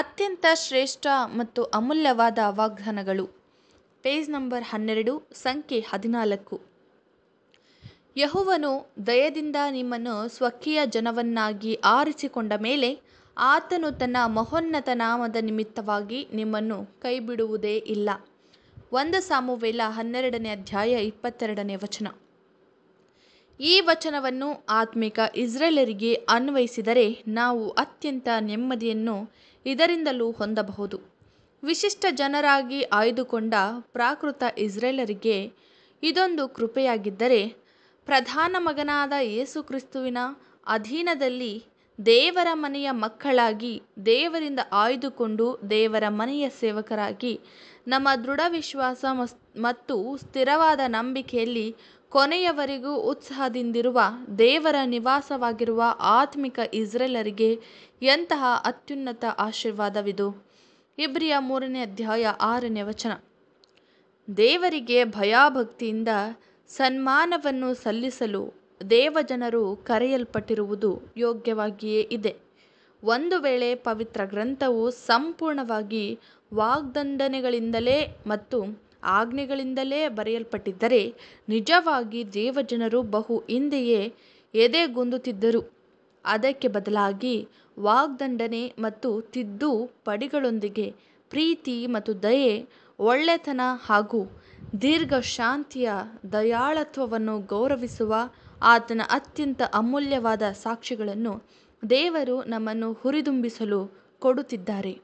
ಅತ್ಯಂತ ಶ್ರೇಷ್ಠ ಮತ್ತು ಅಮೂಲ್ಯವಾದ ವಾಗ್ದಾನಗಳು ಪೇಜ್ ನಂಬರ್ ಹನ್ನೆರಡು ಸಂಖ್ಯೆ ಹದಿನಾಲ್ಕು ಯಹುವನು ದಯದಿಂದ ನಿಮ್ಮನ್ನು ಸ್ವಕೀಯ ಜನವನ್ನಾಗಿ ಆರಿಸಿಕೊಂಡ ಮೇಲೆ ಆತನು ತನ್ನ ಮಹೋನ್ನತ ನಾಮದ ನಿಮಿತ್ತವಾಗಿ ನಿಮ್ಮನ್ನು ಕೈಬಿಡುವುದೇ ಇಲ್ಲ ಒಂದು ಸಾಮುವೇಲ ಹನ್ನೆರಡನೇ ಅಧ್ಯಾಯ ಇಪ್ಪತ್ತೆರಡನೇ ವಚನ ಈ ವಚನವನ್ನು ಆತ್ಮಿಕ ಇಸ್ರೇಲರಿಗೆ ಅನ್ವಯಿಸಿದರೆ ನಾವು ಅತ್ಯಂತ ನೆಮ್ಮದಿಯನ್ನು ಇದರಿಂದಲೂ ಹೊಂದಬಹುದು. ವಿಶಿಷ್ಟ ಜನರಾಗಿ ಆಯ್ದುಕೊಂಡ ಪ್ರಾಕೃತ ಇಸ್ರೇಲರಿಗೆ ಇದೊಂದು ಕೃಪೆಯಾಗಿದ್ದರೆ, ಪ್ರಧಾನ ಮಗನಾದ ಯೇಸು ಕ್ರಿಸ್ತುವಿನ ಅಧೀನದಲ್ಲಿ ದೇವರ ಮನೆಯ ಮಕ್ಕಳಾಗಿ ದೇವರಿಂದ ಆಯ್ದುಕೊಂಡು ದೇವರ ಮನೆಯ ಸೇವಕರಾಗಿ ನಮ್ಮ ದೃಢ ವಿಶ್ವಾಸ ಮತ್ತು ಸ್ಥಿರವಾದ ನಂಬಿಕೆಯಲ್ಲಿ ಕೊನೆಯವರೆಗೂ ಉತ್ಸಾಹದಿಂದಿರುವ ದೇವರ ನಿವಾಸವಾಗಿರುವ ಆತ್ಮಿಕ ಇಸ್ರೇಲರಿಗೆ ಎಂತಹ ಅತ್ಯುನ್ನತ ಆಶೀರ್ವಾದವಿದು. ಇಬ್ರಿಯ ಮೂರನೇ ಅಧ್ಯಾಯ ಆರನೇ ವಚನ. ದೇವರಿಗೆ ಭಯಾಭಕ್ತಿಯಿಂದ ಸನ್ಮಾನವನ್ನು ಸಲ್ಲಿಸಲು ದೇವಜನರು ಕರೆಯಲ್ಪಟ್ಟಿರುವುದು ಯೋಗ್ಯವಾಗಿಯೇ ಇದೆ. ಒಂದು ವೇಳೆ ಪವಿತ್ರ ಗ್ರಂಥವು ಸಂಪೂರ್ಣವಾಗಿ ವಾಗ್ದಂಡನೆಗಳಿಂದಲೇ ಮತ್ತು ಆಜ್ಞೆಗಳಿಂದಲೇ ಬರೆಯಲ್ಪಟ್ಟಿದ್ದರೆ ನಿಜವಾಗಿ ದೇವಜನರು ಬಹು ಹಿಂದೆಯೇ ಎದೆಗುಂದುತ್ತಿದ್ದರು ಅದಕ್ಕೆ ಬದಲಾಗಿ ವಾಗ್ದಂಡನೆ ಮತ್ತು ತಿದ್ದು ಪಡಿಗಳೊಂದಿಗೆ ಪ್ರೀತಿ ಮತ್ತು ದಯೆ, ಒಳ್ಳೆತನ ಹಾಗೂ ದೀರ್ಘ ಶಾಂತಿಯ ದಯಾಳತ್ವವನ್ನು ಗೌರವಿಸುವ ಆತನ ಅತ್ಯಂತ ಅಮೂಲ್ಯವಾದ ಸಾಕ್ಷಿಗಳನ್ನು ದೇವರು ನಮ್ಮನ್ನು ಹುರಿದುಂಬಿಸಲು ಕೊಡುತ್ತಿದ್ದಾರೆ.